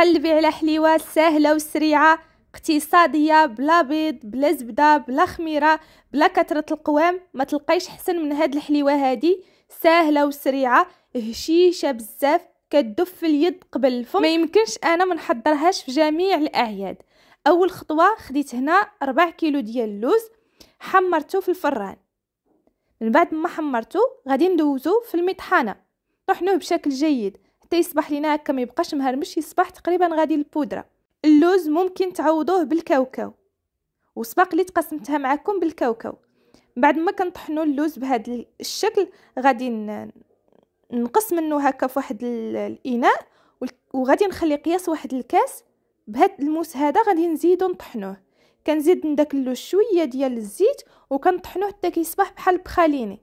قلبي على حليوات سهله وسريعه اقتصاديه بلا بيض بلا زبده بلا خميره بلا كثره القوام ما تلقايش حسن من هاد الحليوه هادي سهله وسريعه هشيشه بزاف كتدف في اليد قبل الفم ما يمكنش انا ما نحضرهاش في جميع الاعياد اول خطوه خديت هنا 4 كيلو ديال اللوز حمرته في الفران من بعد ما حمرته غادي ندوزو في المطحنه طحنوه بشكل جيد حتى يصبح لينا هكا ما يبقاش مهرمش يصبح تقريبا غادي البودره اللوز ممكن تعوضوه بالكاوكاو وسباق اللي تقسمتها معكم بالكاوكاو بعد ما كنطحنوا اللوز بهذا الشكل غادي نقص منه هكا فواحد الاناء وغادي نخلي قياس واحد الكاس بهاد الموس هذا غادي نزيدو نطحنوه كنزيد من داك اللوز شويه ديال الزيت وكنطحنوه حتى كيصبح بحال بخاليني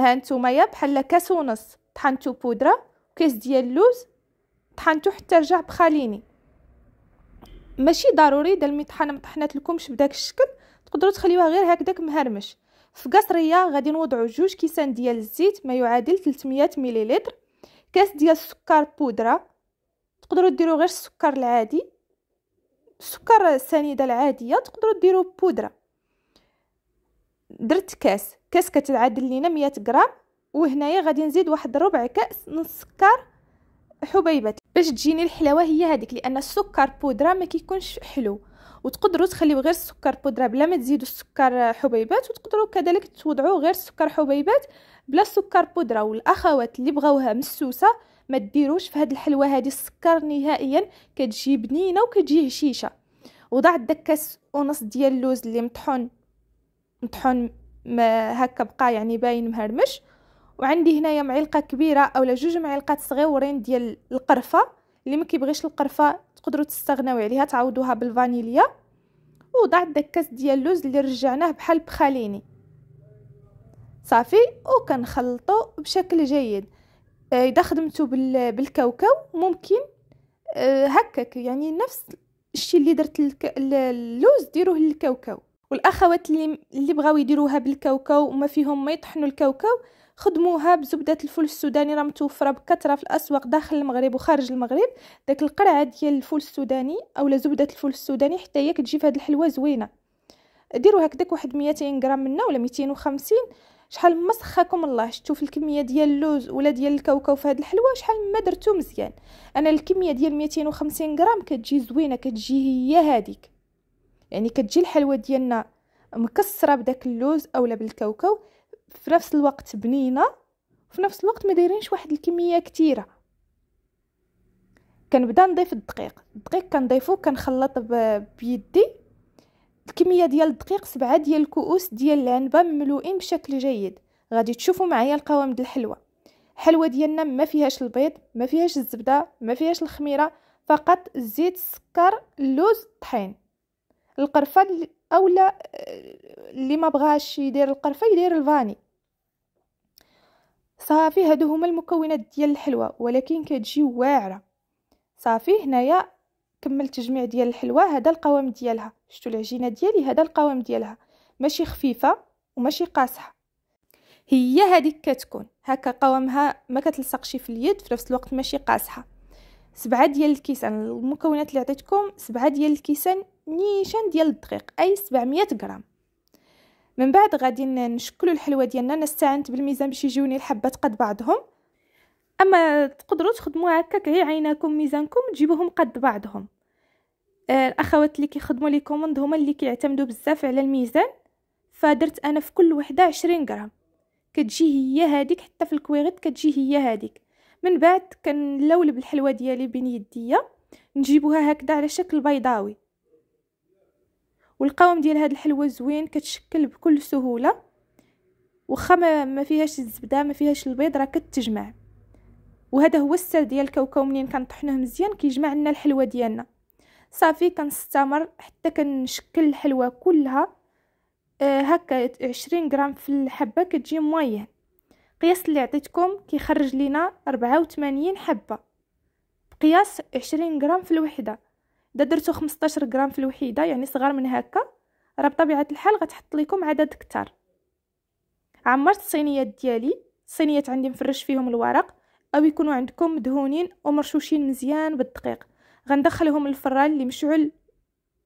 ها نتومايا بحال كاس ونص طحنتو بودره كاس ديال اللوز طحنتو حتى رجع بخاليني ماشي ضروري دا المطحنه طحنات لكمش بداك الشكل تقدروا تخليوها غير هكداك مهرمش في قصريه غادي نوضعوا جوج كيسان ديال الزيت ما يعادل 300 مليلتر كاس ديال السكر بودره تقدروا ديروا غير السكر العادي السكر السنيده العاديه تقدروا ديروا بودره درت كاس كاس كتعادل لينا 100 غرام وهنايا غادي نزيد واحد ربع كاس من السكر حبيبات باش تجيني الحلاوه هي هذيك لان السكر بودره ما كيكونش حلو وتقدروا تخليو غير السكر بودره بلا ما تزيدوا السكر حبيبات وتقدروا كذلك توضعوا غير السكر حبيبات بلا سكر بودره والاخوات اللي بغاوها مسوسه ما ديروش في هذه الحلوه هذه السكر نهائيا كتجي بنينه وكتجي هشيشه وضعت داك كاس ونص ديال اللوز اللي مطحون مطحون ما هكا بقى يعني باين مهرمش وعندي هنايا معلقه كبيره اولا جوج معلقات صغيورين ديال القرفه اللي ما كيبغيش القرفه تقدروا تستغناو عليها تعوضوها بالفانيليا وضعت داك كاس ديال اللوز اللي رجعناه بحال بخاليني صافي وكنخلطو بشكل جيد آه، اذا خدمتو بالكاوكاو ممكن آه، هكاك يعني نفس الشيء اللي درت اللوز ديروه للكاوكاو والاخوات اللي اللي بغاو يديروها بالكاوكاو وما فيهم ما يطحنوا الكاوكاو خدموها بزبده الفول السوداني راه متوفره بكثره في الاسواق داخل المغرب وخارج المغرب داك القرعه ديال الفول السوداني اولا زبده الفول السوداني حتى هي كتجي في هاد الحلوه زوينه ديروا هكداك واحد 200 غرام منها ولا 250 شحال ما سخاكم الله في الكميه ديال اللوز ولا ديال الكاوكاو في هاد الحلوه شحال ما درتو مزيان انا الكميه ديال 250 غرام كتجي زوينه كتجي هي هذيك يعني كتجي الحلوى ديالنا مكسره بداك اللوز اولا بالكاوكاو في نفس الوقت بنينه في نفس الوقت ما دايرينش واحد الكميه كتيره كنبدا نضيف الدقيق الدقيق كنضيفو كنخلط بيدي الكميه ديال الدقيق سبعة ديال الكؤوس ديال العنبه مملوئين بشكل جيد غادي تشوفوا معايا القوام ديال الحلوى الحلوى ديالنا ما فيهاش البيض ما فيهاش الزبده ما فيهاش الخميره فقط الزيت السكر اللوز الطحين القرفه اولا اللي ما بغاش يدير القرفه يدير الفاني صافي هادو هما المكونات ديال الحلوى ولكن كتجي واعره صافي هنايا كمل تجميع ديال الحلوى هذا القوام ديالها شفتوا العجينه ديالي هذا القوام ديالها ماشي خفيفه وماشي قاصحه هي هذيك كتكون هكا قوامها ما كتلصقش في اليد في نفس الوقت ماشي قاصحه سبعة ديال الكيسان المكونات اللي عطيتكم سبعة ديال الكيسان نيشان ديال الدقيق اي 700 غرام من بعد غادي نشكلوا الحلوه ديالنا انا استعنت بالميزان باش يجيوني الحبات قد بعضهم اما تقدروا تخدموا هكاك غير عيناكم ميزانكم تجيبوهم قد بعضهم آه، الاخوات اللي كيخدموا لي كوموند هما اللي كيعتمدوا بزاف على الميزان فدرت انا في كل وحده عشرين غرام كتجي هي هذيك حتى في الكويغيت كتجي هي هذيك من بعد كنلولب الحلوه ديالي بين يديا نجيبوها هكذا على شكل بيضاوي والقوام ديال هاد الحلوه زوين كتشكل بكل سهوله واخا ما فيهاش الزبده ما فيهاش البيض راه كتجمع وهذا هو السر ديال الكاوكاو منين كنطحنوه مزيان كيجمع لنا الحلوه ديالنا صافي كنستمر حتى كنشكل الحلوه كلها آه، هكا 20 غرام في الحبه كتجي موين القياس اللي عطيتكم كيخرج لينا 84 حبه بقياس 20 غرام في الوحده دا درتو 15 غرام في الوحده يعني صغار من هكا راه بطبيعه الحال غتحط لكم عدد كتار عمرت الصينيات ديالي الصينيات عندي مفرش فيهم الورق او يكونوا عندكم مدهونين ومرشوشين مزيان بالدقيق غندخلهم الفران اللي مشعل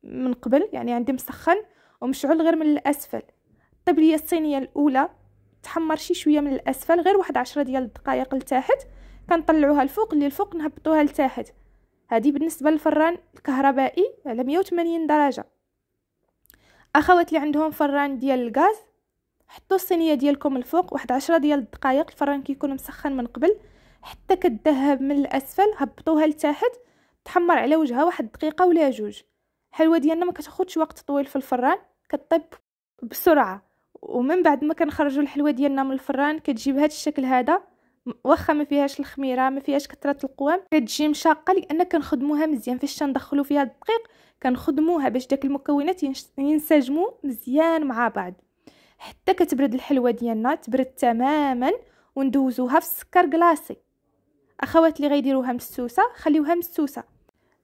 من قبل يعني عندي مسخن ومشعل غير من الاسفل طيب لي الصينيه الاولى تحمر شي شويه من الاسفل غير واحد عشرة ديال الدقائق لتحت كنطلعوها الفوق اللي الفوق نهبطوها لتحت هذه بالنسبه للفران الكهربائي على 180 درجه اخوات اللي عندهم فران ديال الغاز حطوا الصينيه ديالكم الفوق واحد عشرة ديال الدقائق الفران كيكون مسخن من قبل حتى كتذهب من الاسفل هبطوها لتحت تحمر على وجهها واحد دقيقه ولا جوج الحلوه ديالنا ما كتاخذش وقت طويل في الفران كطيب بسرعه ومن بعد ما كنخرجوا الحلوى ديالنا من الفران كتجي بهذا الشكل هذا واخا ما فيهاش الخميره ما فيهاش كثره القوام كتجي مشاقه لان كنخدموها مزيان فاش تندخلوا فيها الدقيق كنخدموها باش داك المكونات ينسجموا مزيان مع بعض حتى كتبرد الحلوى ديالنا تبرد تماما وندوزوها في السكر كلاصي اخوات اللي غيديروها مسوسه خليوها مسوسه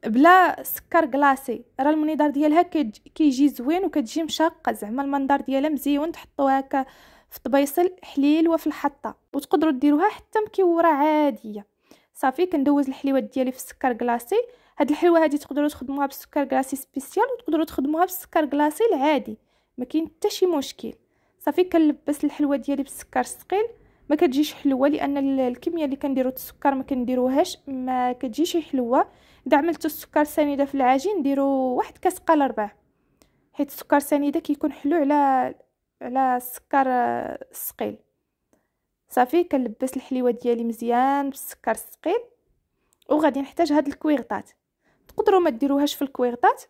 بلا سكر كلاصي راه المنظار ديالها كيجي زوين وكتجي مشاقه زعما المنظار ديالها مزيون تحطوها هكا في طبيصل حليل وفي الحطه وتقدروا ديروها حتى مكوره عاديه صافي كندوز الحليوات ديالي في السكر كلاصي هاد الحلوه هادي تقدروا تخدموها بالسكر كلاصي سبيسيال وتقدروا تخدموها بالسكر كلاصي العادي ما كاين حتى شي مشكل صافي كنلبس الحلوه ديالي بالسكر الثقيل ما كتجيش حلوه لان الكميه اللي كنديروا السكر ما كنديروهاش ما كتجيش حلوه اذا عملت السكر سنيده في العجين ديروا واحد كاس قال ربع حيت السكر سنيده كيكون حلو على على السكر آه، الثقيل صافي كنلبس الحليوه ديالي مزيان بالسكر الثقيل وغادي نحتاج هاد الكويغطات تقدروا ما ديروهاش في الكويغطات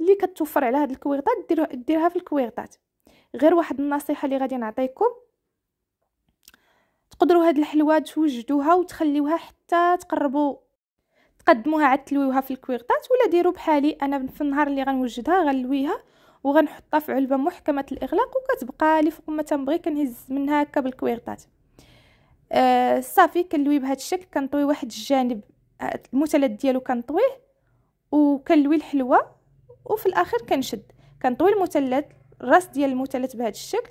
اللي كتوفر على هاد الكويغطات ديرها في الكويغطات غير واحد النصيحه اللي غادي نعطيكم تقدروا هاد الحلوه توجدوها وتخليوها حتى تقربوا تقدموها عاد تلويوها في الكويغطات ولا ديروا بحالي انا في النهار اللي غنوجدها غنلويها وغنحطها في علبه محكمه الاغلاق وكتبقى لي فوق ما تنبغي كنهز منها هكا صافي آه صافي كنلوي بهذا الشكل كنطوي واحد الجانب آه، المثلث ديالو كنطويه وكنلوي الحلوه وفي الاخر كنشد كنطوي المثلث الراس ديال المثلث بهذا الشكل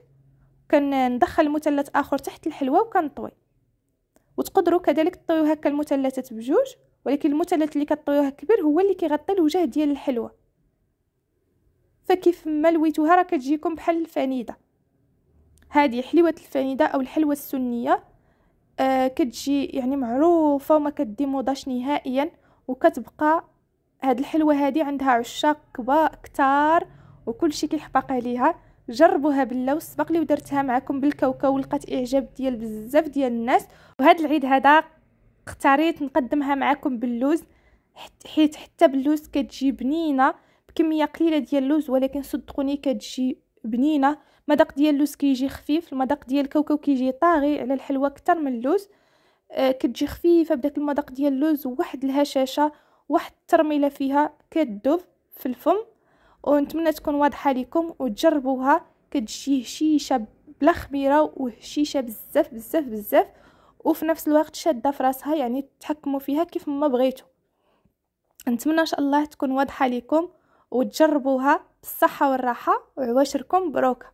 كندخل مثلث اخر تحت الحلوه وكنطوي وتقدروا كذلك تطويو هكا المثلثات بجوج ولكن المثلث اللي كطويوه كبير هو اللي كيغطي الوجه ديال الحلوه فكيف ما لويتوها راه كتجيكم بحال الفنيده هذه حلوه الفنيده او الحلوه السنيه آه كتجي يعني معروفه وما كدي موضاش نهائيا وكتبقى هاد الحلوه هذه عندها عشاق كبار كتار وكلشي كيحبق عليها جربوها بالله سبق لي ودرتها معكم بالكاوكاو ولقات اعجاب ديال بزاف ديال الناس وهذا العيد هذا اختاريت نقدمها معكم باللوز حيت حتى باللوز كتجي بنينه بكميه قليله ديال اللوز ولكن صدقوني كتجي بنينه مذاق ديال اللوز كيجي خفيف المذاق ديال الكاوكاو كيجي طاغي على الحلوى اكثر من اللوز آه، كتجي خفيفه بداك المذاق ديال اللوز وواحد الهشاشه واحد الترميله فيها كتذوب في الفم ونتمنى تكون واضحه لكم وتجربوها كتجي هشيشه بلا خميره وهشيشه بزاف بزاف بزاف وفي نفس الوقت شاده في راسها يعني تحكموا فيها كيف ما بغيتوا نتمنى ان شاء الله تكون واضحه لكم وتجربوها بالصحه والراحه وعواشركم بروكه